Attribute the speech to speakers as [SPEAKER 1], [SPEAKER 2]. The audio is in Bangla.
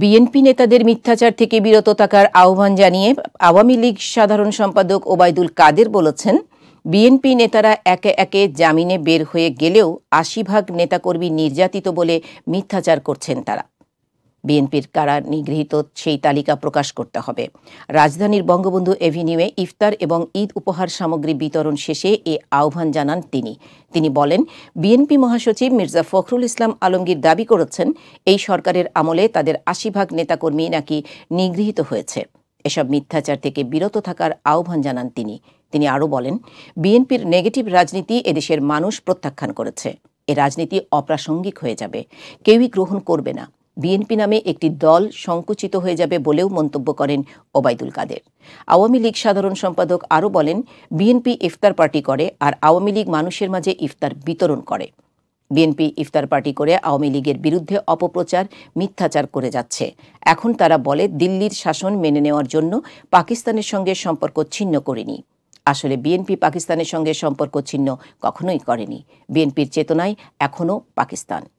[SPEAKER 1] বিএনপি নেতাদের মিথ্যাচার থেকে বিরত থাকার আহ্বান জানিয়ে আওয়ামী লীগ সাধারণ সম্পাদক ওবায়দুল কাদের বলেছেন বিএনপি নেতারা একে একে জামিনে বের হয়ে গেলেও আশি ভাগ নেতাকর্মী নির্যাতিত বলে মিথ্যাচার করছেন তারা বিএনপির কারা নিগৃহীত সেই তালিকা প্রকাশ করতে হবে রাজধানীর বঙ্গবন্ধু এভিনিউয়ে ইফতার এবং ঈদ উপহার সামগ্রী বিতরণ শেষে এ আহ্বান জানান তিনি তিনি বলেন বিএনপি মহাসচিব মির্জা ফখরুল ইসলাম আলমগীর দাবি করেছেন এই সরকারের আমলে তাদের আশি ভাগ নেতাকর্মী নাকি নিগৃহীত হয়েছে এসব মিথ্যাচার থেকে বিরত থাকার আহ্বান জানান তিনি তিনি আরও বলেন বিএনপির নেগেটিভ রাজনীতি এদেশের মানুষ প্রত্যাখ্যান করেছে এ রাজনীতি অপ্রাসঙ্গিক হয়ে যাবে কেউই গ্রহণ করবে না বিএনপি নামে একটি দল সংকুচিত হয়ে যাবে বলেও মন্তব্য করেন ওবায়দুল কাদের আওয়ামী লীগ সাধারণ সম্পাদক আরও বলেন বিএনপি ইফতার পার্টি করে আর আওয়ামী লীগ মানুষের মাঝে ইফতার বিতরণ করে বিএনপি ইফতার পার্টি করে আওয়ামী লীগের বিরুদ্ধে অপপ্রচার মিথ্যাচার করে যাচ্ছে এখন তারা বলে দিল্লির শাসন মেনে নেওয়ার জন্য পাকিস্তানের সঙ্গে সম্পর্ক ছিন্ন করেনি আসলে বিএনপি পাকিস্তানের সঙ্গে সম্পর্ক ছিন্ন কখনোই করেনি বিএনপির চেতনায় এখনও পাকিস্তান